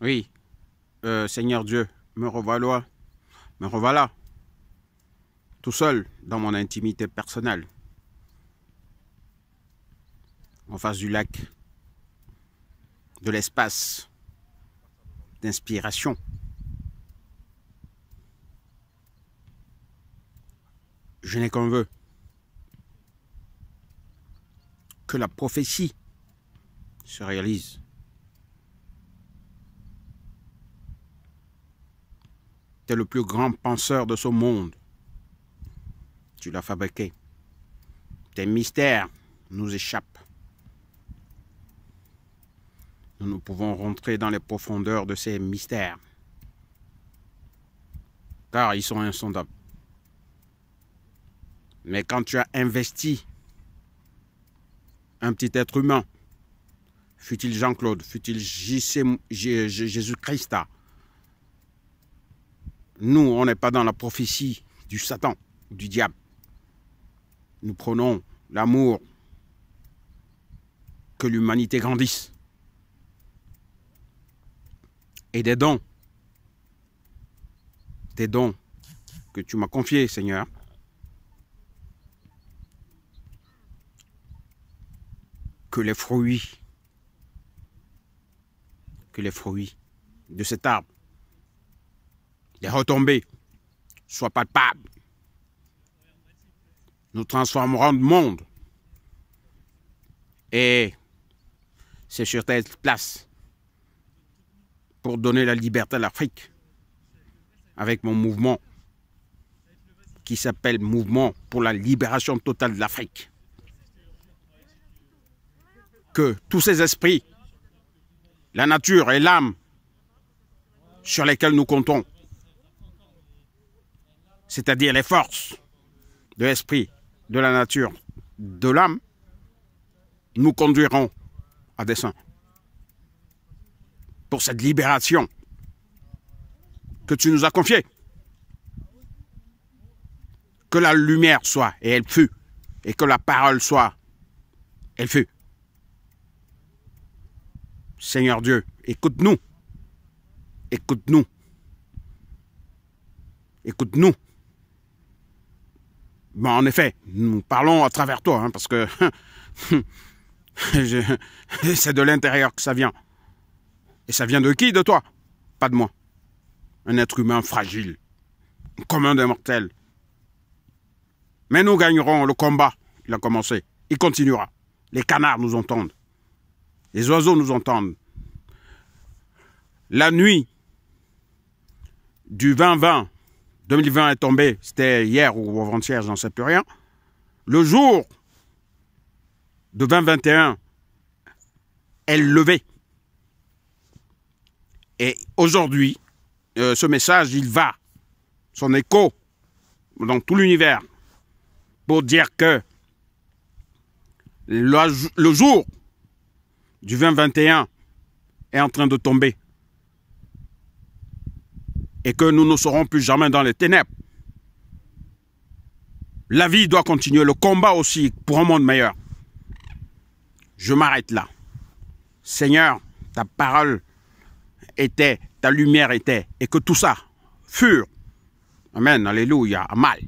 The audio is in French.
Oui, euh, Seigneur Dieu, me revoilà, me revoilà, tout seul dans mon intimité personnelle, en face du lac, de l'espace, d'inspiration. Je n'ai qu'un vœu, que la prophétie se réalise. Tu es le plus grand penseur de ce monde. Tu l'as fabriqué. Tes mystères nous échappent. Nous ne pouvons rentrer dans les profondeurs de ces mystères. Car ils sont insondables. Mais quand tu as investi un petit être humain, fut-il Jean-Claude, fut-il Jésus-Christ, nous, on n'est pas dans la prophétie du Satan, du diable. Nous prenons l'amour que l'humanité grandisse et des dons, des dons que tu m'as confiés, Seigneur. Que les fruits, que les fruits de cet arbre les retombées soient palpables. Nous transformerons le monde. Et c'est sur cette place pour donner la liberté à l'Afrique avec mon mouvement qui s'appelle Mouvement pour la libération totale de l'Afrique. Que tous ces esprits, la nature et l'âme sur lesquels nous comptons, c'est-à-dire les forces de l'esprit, de la nature, de l'âme, nous conduiront à dessein. Pour cette libération que tu nous as confiée. Que la lumière soit, et elle fut, et que la parole soit, elle fut. Seigneur Dieu, écoute-nous. Écoute-nous. Écoute-nous en effet, nous parlons à travers toi, hein, parce que c'est de l'intérieur que ça vient. Et ça vient de qui De toi Pas de moi. Un être humain fragile, commun des mortels. Mais nous gagnerons le combat. Il a commencé. Il continuera. Les canards nous entendent. Les oiseaux nous entendent. La nuit du 20-20 2020 est tombé, c'était hier ou avant-hier, j'en sais plus rien. Le jour de 2021 est levé. Et aujourd'hui, euh, ce message, il va, son écho dans tout l'univers, pour dire que le jour du 2021 est en train de tomber et que nous ne serons plus jamais dans les ténèbres. La vie doit continuer, le combat aussi pour un monde meilleur. Je m'arrête là. Seigneur, ta parole était, ta lumière était, et que tout ça fure. Amen, alléluia, mal.